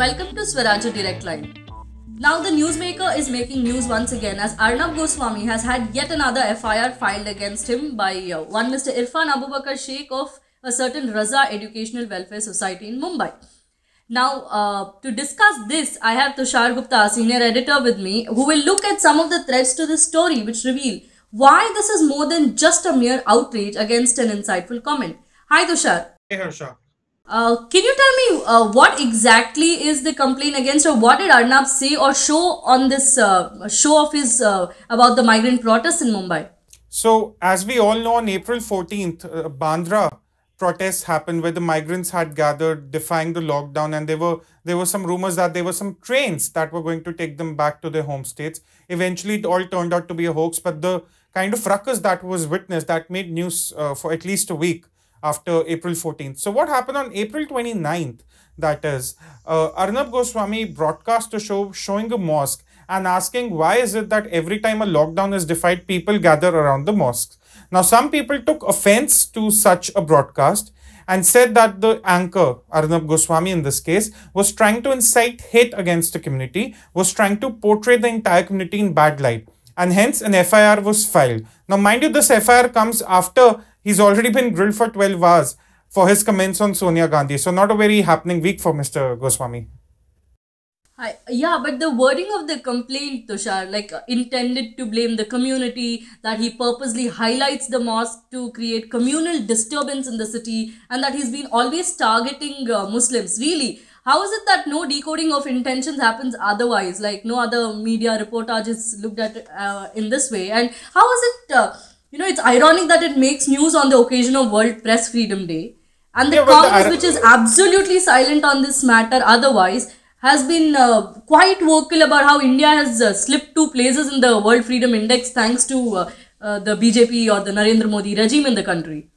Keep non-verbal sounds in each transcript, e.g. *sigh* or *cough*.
Welcome to Swaraj Direct Line. Now the newsmaker is making news once again as Arnab Goswami has had yet another FIR filed against him by uh, one Mr. Irfan Abubakar Sheikh of a certain Raza Educational Welfare Society in Mumbai. Now, uh, to discuss this, I have Tushar Gupta, senior editor with me, who will look at some of the threads to this story which reveal why this is more than just a mere outrage against an insightful comment. Hi Tushar. Hey Harsha. Uh, can you tell me uh, what exactly is the complaint against or what did Arnab say or show on this uh, show of his uh, about the migrant protests in Mumbai? So, as we all know, on April 14th, uh, Bandra protests happened where the migrants had gathered defying the lockdown and there were there were some rumors that there were some trains that were going to take them back to their home states eventually it all turned out to be a hoax but the kind of ruckus that was witnessed that made news for at least a week after April 14th. So what happened on April 29th, that is, uh, Arnab Goswami broadcast a show showing a mosque and asking why is it that every time a lockdown is defied, people gather around the mosques. Now, some people took offense to such a broadcast and said that the anchor, Arnab Goswami in this case, was trying to incite hate against the community, was trying to portray the entire community in bad light. And hence, an FIR was filed. Now, mind you, this FIR comes after He's already been grilled for 12 hours for his comments on Sonia Gandhi. So, not a very happening week for Mr. Goswami. I, yeah, but the wording of the complaint, Tushar, like uh, intended to blame the community, that he purposely highlights the mosque to create communal disturbance in the city, and that he's been always targeting uh, Muslims. Really, how is it that no decoding of intentions happens otherwise? Like no other media reportage is looked at uh, in this way, and how is it? Uh, you know, it's ironic that it makes news on the occasion of World Press Freedom Day, and the yeah, Congress, the which is absolutely silent on this matter otherwise, has been uh, quite vocal about how India has uh, slipped two places in the World Freedom Index thanks to uh, uh the BJP or the Narendra Modi regime in the country.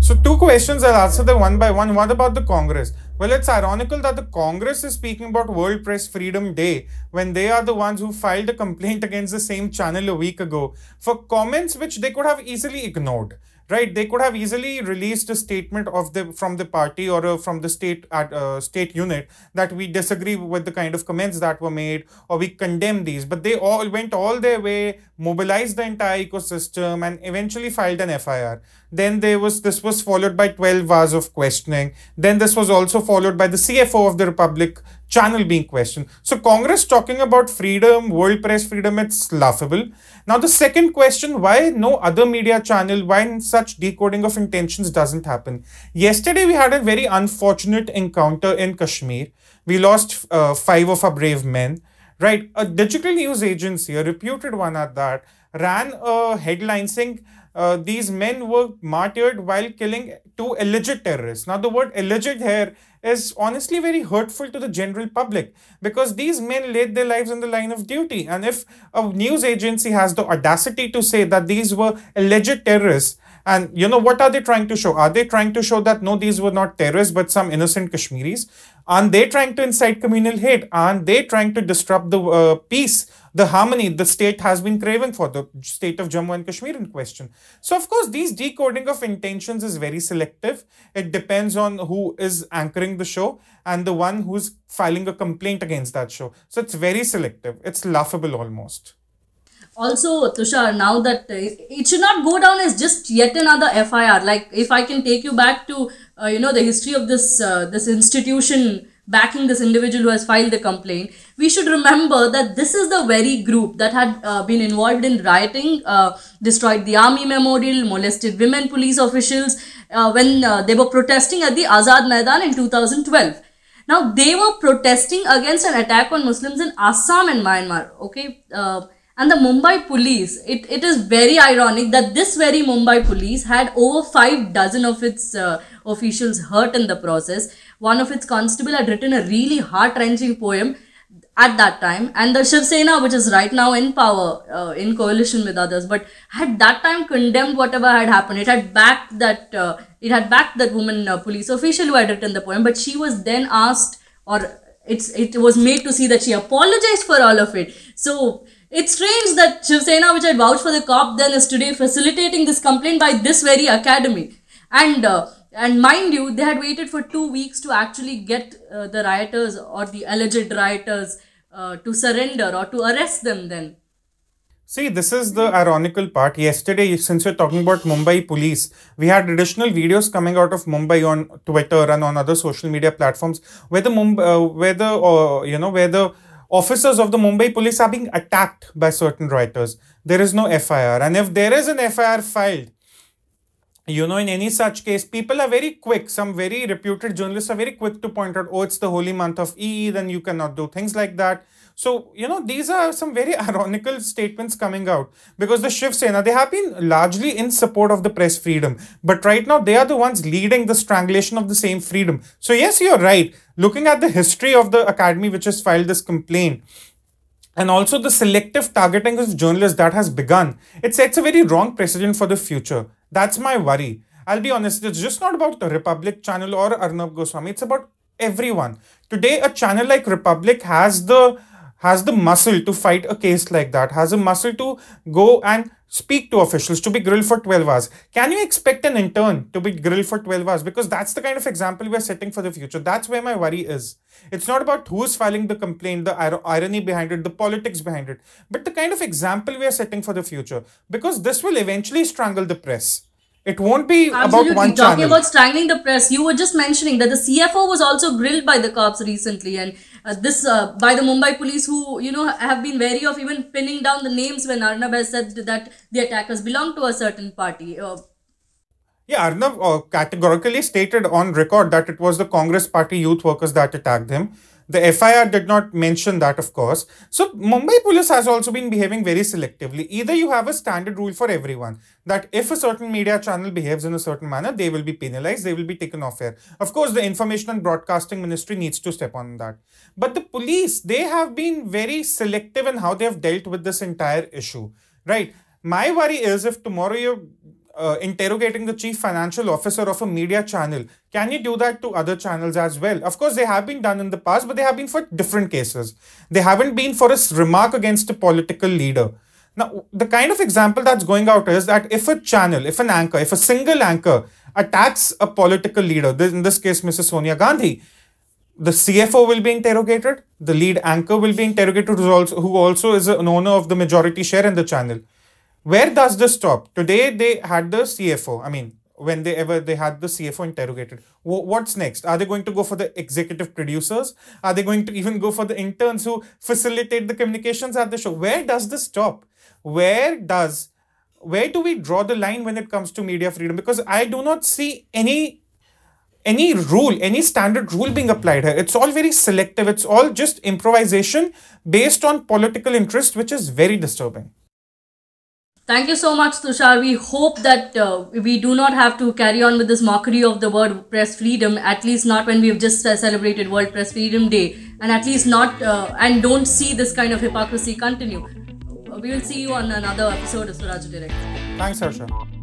So, two questions, I'll answer them one by one. What about the Congress? Well, it's ironical that the Congress is speaking about World Press Freedom Day when they are the ones who filed a complaint *laughs* against the same channel a week ago for comments which they could have easily ignored right they could have easily released a statement of the from the party or uh, from the state at uh, state unit that we disagree with the kind of comments that were made or we condemn these but they all went all their way mobilized the entire ecosystem and eventually filed an fir then there was this was followed by 12 hours of questioning then this was also followed by the cfo of the republic channel being questioned. So Congress talking about freedom, world press freedom, it's laughable. Now the second question, why no other media channel, why such decoding of intentions doesn't happen? Yesterday we had a very unfortunate encounter in Kashmir. We lost uh, five of our brave men. Right, a digital news agency, a reputed one at that, ran a headline saying uh, these men were martyred while killing two alleged terrorists. Now, the word alleged here is honestly very hurtful to the general public because these men laid their lives in the line of duty. And if a news agency has the audacity to say that these were alleged terrorists, and you know, what are they trying to show? Are they trying to show that no, these were not terrorists, but some innocent Kashmiris? Aren't they trying to incite communal hate? Aren't they trying to disrupt the uh, peace, the harmony the state has been craving for, the state of Jammu and Kashmir in question? So, of course, these decoding of intentions is very selective. It depends on who is anchoring the show and the one who's filing a complaint against that show. So, it's very selective. It's laughable almost also tushar now that uh, it should not go down as just yet another fir like if i can take you back to uh, you know the history of this uh, this institution backing this individual who has filed the complaint we should remember that this is the very group that had uh, been involved in rioting uh, destroyed the army memorial molested women police officials uh, when they were protesting at the azad maidan in 2012 now they were protesting against an attack on muslims in assam and myanmar okay and the Mumbai police, it, it is very ironic that this very Mumbai police had over five dozen of its uh, officials hurt in the process. One of its constable had written a really heart-wrenching poem at that time and the Shiv Sena which is right now in power uh, in coalition with others but at that time condemned whatever had happened it had backed that uh, it had backed that woman uh, police official who had written the poem but she was then asked or it's it was made to see that she apologized for all of it so it's strange that Shiv Sena, which had vouched for the cop then, is today facilitating this complaint by this very academy. And uh, and mind you, they had waited for two weeks to actually get uh, the rioters or the alleged rioters uh, to surrender or to arrest them then. See, this is the ironical part. Yesterday, since we are talking about Mumbai police, we had additional videos coming out of Mumbai on Twitter and on other social media platforms where the Mumbai, uh, where the, uh, you know, where the officers of the Mumbai police are being attacked by certain rioters. There is no FIR. And if there is an FIR filed, you know, in any such case, people are very quick. Some very reputed journalists are very quick to point out, oh, it's the holy month of Eid, and you cannot do things like that. So, you know, these are some very *laughs* ironical statements coming out because the Shiv Sena, they have been largely in support of the press freedom. But right now, they are the ones leading the strangulation of the same freedom. So, yes, you're right. Looking at the history of the academy which has filed this complaint, and also the selective targeting of journalists that has begun, it sets a very wrong precedent for the future. That's my worry. I'll be honest, it's just not about the Republic channel or Arnav Goswami, it's about everyone. Today, a channel like Republic has the has the muscle to fight a case like that, has a muscle to go and speak to officials, to be grilled for 12 hours. Can you expect an intern to be grilled for 12 hours? Because that's the kind of example we're setting for the future. That's where my worry is. It's not about who's filing the complaint, the irony behind it, the politics behind it, but the kind of example we are setting for the future. Because this will eventually strangle the press. It won't be Absolutely. about one Talking channel. about strangling the press, you were just mentioning that the CFO was also grilled by the cops recently, and uh, this uh, by the Mumbai police who you know have been wary of even pinning down the names when Arnab has said that the attackers belong to a certain party. Uh, yeah, Arnab uh, categorically stated on record that it was the Congress Party youth workers that attacked him. The FIR did not mention that, of course. So Mumbai police has also been behaving very selectively. Either you have a standard rule for everyone that if a certain media channel behaves in a certain manner, they will be penalized, they will be taken off air. Of course, the Information and Broadcasting Ministry needs to step on that. But the police, they have been very selective in how they have dealt with this entire issue, right? My worry is if tomorrow you uh, interrogating the chief financial officer of a media channel. Can you do that to other channels as well? Of course, they have been done in the past, but they have been for different cases. They haven't been for a remark against a political leader. Now, the kind of example that's going out is that if a channel, if an anchor, if a single anchor attacks a political leader, in this case, Mrs. Sonia Gandhi, the CFO will be interrogated, the lead anchor will be interrogated, who also is an owner of the majority share in the channel where does this stop? Today they had the CFO. I mean, when they ever they had the CFO interrogated. What's next? Are they going to go for the executive producers? Are they going to even go for the interns who facilitate the communications at the show? Where does this stop? Where does where do we draw the line when it comes to media freedom? Because I do not see any any rule, any standard rule being applied here. It's all very selective. It's all just improvisation based on political interest, which is very disturbing. Thank you so much, Tushar. We hope that uh, we do not have to carry on with this mockery of the word press freedom, at least not when we've just uh, celebrated World Press Freedom Day, and at least not, uh, and don't see this kind of hypocrisy continue. We will see you on another episode of Suraj Direct. Thanks, Harsha.